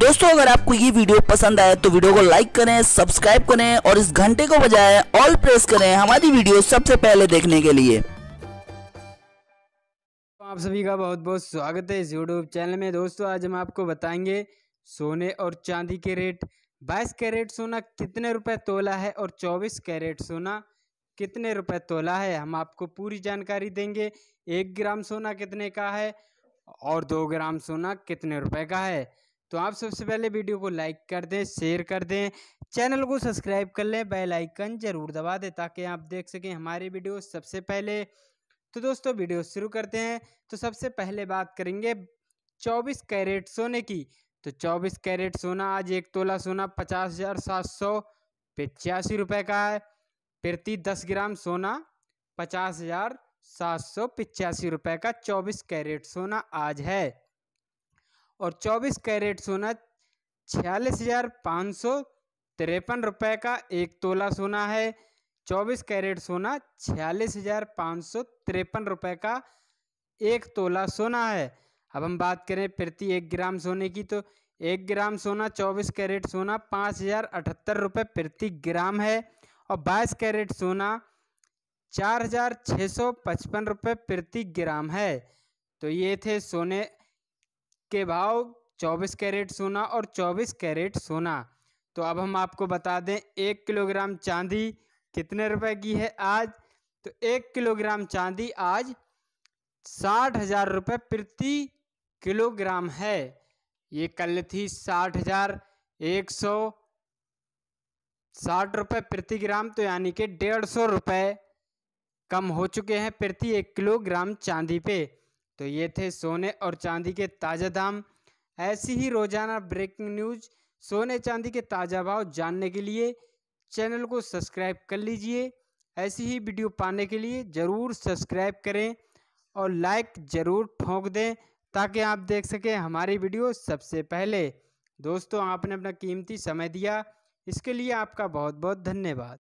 दोस्तों अगर आपको ये वीडियो पसंद आए तो वीडियो को लाइक करें सब्सक्राइब करें और इस घंटे को बजाय ऑल प्रेस करें हमारी वीडियो सबसे पहले देखने के लिए आप सभी का बहुत बहुत स्वागत है इस यूट्यूब चैनल में दोस्तों आज हम आपको बताएंगे सोने और चांदी के रेट 22 कैरेट सोना कितने रुपए तोला है और 24 कैरेट सोना कितने रुपए तोला है हम आपको पूरी जानकारी देंगे एक ग्राम सोना कितने का है और दो ग्राम सोना कितने रुपए का है तो आप सबसे पहले वीडियो को लाइक कर दें शेयर कर दें चैनल को सब्सक्राइब कर लें बेल आइकन ज़रूर दबा दें ताकि आप देख सकें हमारी वीडियो सबसे पहले तो दोस्तों वीडियो शुरू करते हैं तो सबसे पहले बात करेंगे 24 कैरेट सोने की तो 24 कैरेट सोना आज एक तोला सोना पचास हज़ार सात सौ पचासी रुपये का है प्रति दस ग्राम सोना पचास हज़ार सात सौ पचासी रुपये का चौबीस कैरेट सोना आज है और 24 कैरेट सोना छियालीस हज़ार पाँच सौ तिरपन रुपये का एक तोला सोना है 24 कैरेट सोना छियालीस हज़ार पाँच सौ तिरपन रुपये का एक तोला सोना है अब हम बात करें प्रति एक ग्राम सोने की तो एक ग्राम सोना 24 कैरेट सोना पाँच हज़ार अठहत्तर रुपये प्रति ग्राम है और 22 कैरेट सोना चार हज़ार छः सौ पचपन रुपये प्रति ग्राम है तो ये थे सोने के भाव 24 कैरेट सोना और 24 कैरेट सोना तो अब हम आपको बता दें एक किलोग्राम चांदी कितने रुपए की है आज तो एक किलोग्राम चांदी आज साठ हजार रुपये प्रति किलोग्राम है ये कल थी साठ हजार एक सौ साठ रुपये प्रति ग्राम तो यानी कि डेढ़ सौ रुपये कम हो चुके हैं प्रति एक किलोग्राम चांदी पे तो ये थे सोने और चांदी के ताज़ा दाम ऐसी ही रोज़ाना ब्रेकिंग न्यूज़ सोने चांदी के ताज़ा भाव जानने के लिए चैनल को सब्सक्राइब कर लीजिए ऐसी ही वीडियो पाने के लिए ज़रूर सब्सक्राइब करें और लाइक ज़रूर ठोंक दें ताकि आप देख सकें हमारी वीडियो सबसे पहले दोस्तों आपने अपना कीमती समय दिया इसके लिए आपका बहुत बहुत धन्यवाद